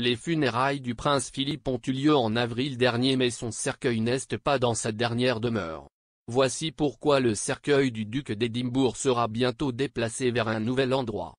Les funérailles du prince Philippe ont eu lieu en avril dernier mais son cercueil n'est pas dans sa dernière demeure. Voici pourquoi le cercueil du duc d'Édimbourg sera bientôt déplacé vers un nouvel endroit.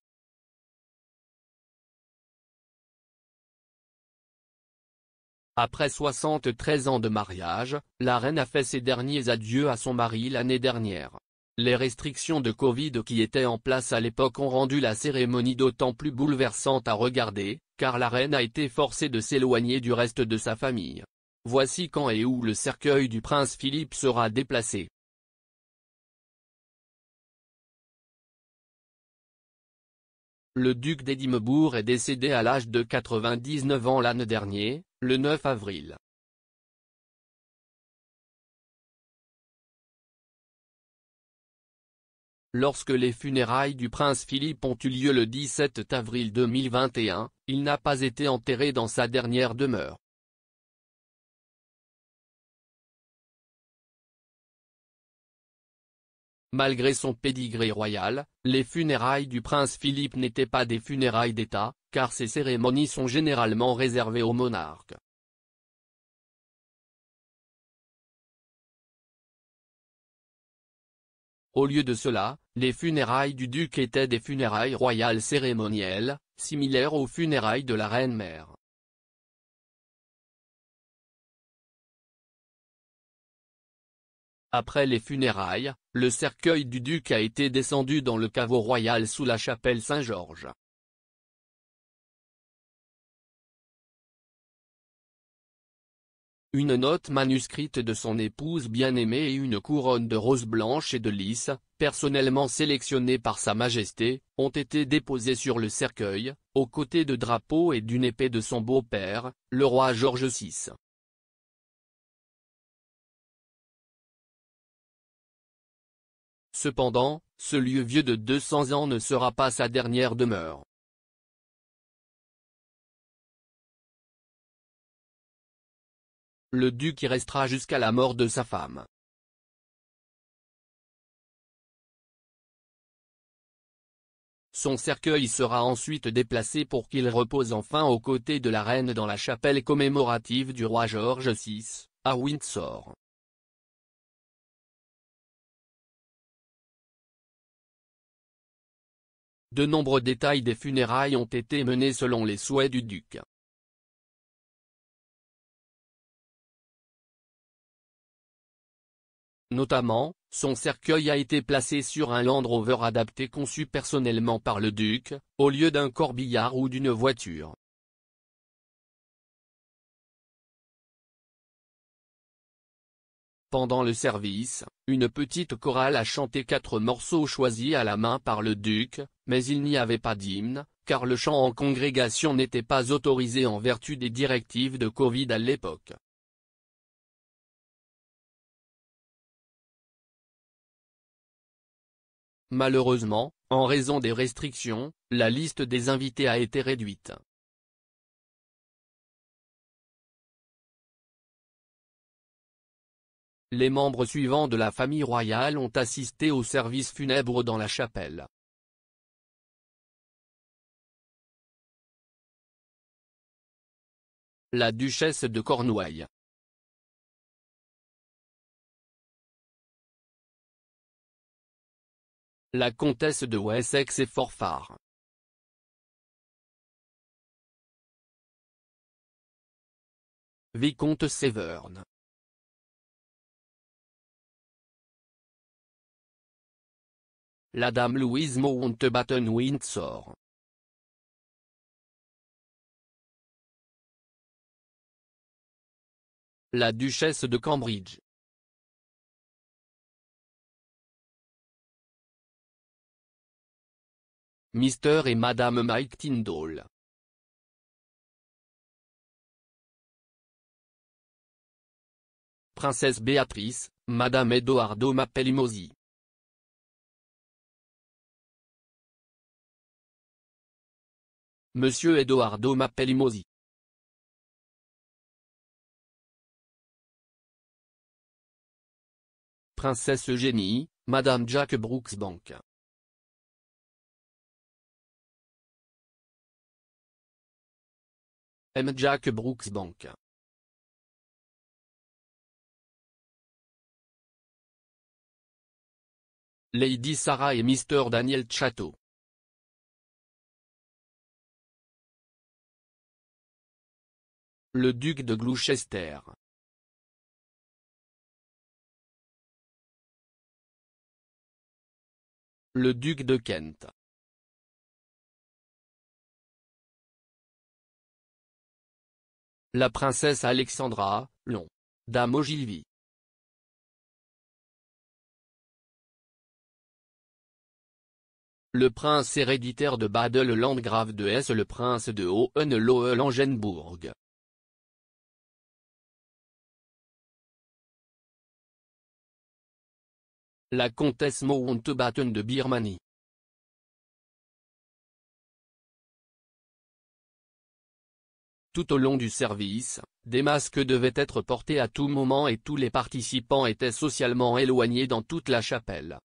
Après 73 ans de mariage, la reine a fait ses derniers adieux à son mari l'année dernière. Les restrictions de Covid qui étaient en place à l'époque ont rendu la cérémonie d'autant plus bouleversante à regarder, car la reine a été forcée de s'éloigner du reste de sa famille. Voici quand et où le cercueil du prince Philippe sera déplacé. Le duc d'Édimbourg est décédé à l'âge de 99 ans l'année dernière, le 9 avril. Lorsque les funérailles du prince Philippe ont eu lieu le 17 avril 2021, il n'a pas été enterré dans sa dernière demeure. Malgré son pédigré royal, les funérailles du prince Philippe n'étaient pas des funérailles d'État, car ces cérémonies sont généralement réservées aux monarques. Au lieu de cela, les funérailles du duc étaient des funérailles royales cérémonielles, similaire aux funérailles de la reine-mère. Après les funérailles, le cercueil du duc a été descendu dans le caveau royal sous la chapelle Saint-Georges. une note manuscrite de son épouse bien-aimée et une couronne de roses blanches et de lys, personnellement sélectionnées par Sa Majesté, ont été déposées sur le cercueil, aux côtés de drapeaux et d'une épée de son beau-père, le roi George VI. Cependant, ce lieu vieux de 200 ans ne sera pas sa dernière demeure. le duc y restera jusqu'à la mort de sa femme. Son cercueil sera ensuite déplacé pour qu'il repose enfin aux côtés de la reine dans la chapelle commémorative du roi George VI, à Windsor. De nombreux détails des funérailles ont été menés selon les souhaits du duc. Notamment, son cercueil a été placé sur un Land Rover adapté conçu personnellement par le duc, au lieu d'un corbillard ou d'une voiture. Pendant le service, une petite chorale a chanté quatre morceaux choisis à la main par le duc, mais il n'y avait pas d'hymne, car le chant en congrégation n'était pas autorisé en vertu des directives de Covid à l'époque. Malheureusement, en raison des restrictions, la liste des invités a été réduite. Les membres suivants de la famille royale ont assisté au service funèbre dans la chapelle. La duchesse de Cornouailles La comtesse de Wessex et Forfar. Vicomte Severn La dame Louise Mountbatten Windsor La duchesse de Cambridge Mr et Madame Mike Tindall. Princesse Béatrice, Madame Edoardo Mappelimosi. Monsieur Edoardo Mappelimosi. Princesse Eugénie, Madame Jack Brooksbank. M. Jack Brooksbank. Lady Sarah et Mr Daniel Chateau Le duc de Gloucester Le duc de Kent La princesse Alexandra, Long, Dame Ogilvy. Le prince héréditaire de badel landgrave de Hesse le prince de Hohenlohe-Langenbourg. La comtesse Mountbatten de Birmanie Tout au long du service, des masques devaient être portés à tout moment et tous les participants étaient socialement éloignés dans toute la chapelle.